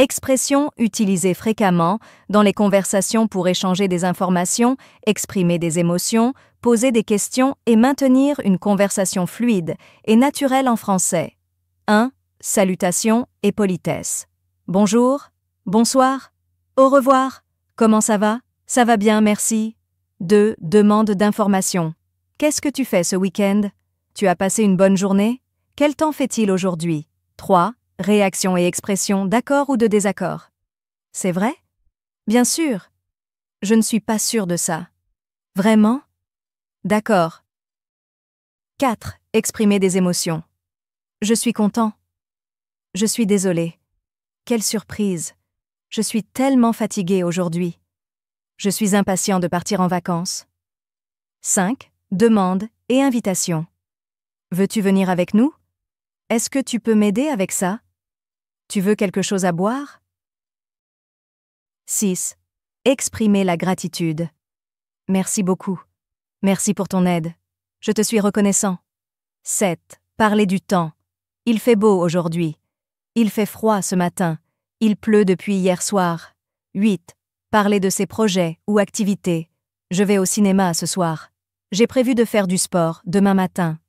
Expression utilisée fréquemment dans les conversations pour échanger des informations, exprimer des émotions, poser des questions et maintenir une conversation fluide et naturelle en français. 1. Salutations et politesse. Bonjour, bonsoir, au revoir, comment ça va Ça va bien, merci. 2. Demande d'informations. Qu'est-ce que tu fais ce week-end Tu as passé une bonne journée Quel temps fait-il aujourd'hui 3. Réaction et expression d'accord ou de désaccord. C'est vrai Bien sûr. Je ne suis pas sûr de ça. Vraiment D'accord. 4. Exprimer des émotions. Je suis content. Je suis désolé. Quelle surprise. Je suis tellement fatigué aujourd'hui. Je suis impatient de partir en vacances. 5. Demande et invitation. Veux-tu venir avec nous Est-ce que tu peux m'aider avec ça tu veux quelque chose à boire 6. Exprimer la gratitude. Merci beaucoup. Merci pour ton aide. Je te suis reconnaissant. 7. Parler du temps. Il fait beau aujourd'hui. Il fait froid ce matin. Il pleut depuis hier soir. 8. Parler de ses projets ou activités. Je vais au cinéma ce soir. J'ai prévu de faire du sport demain matin.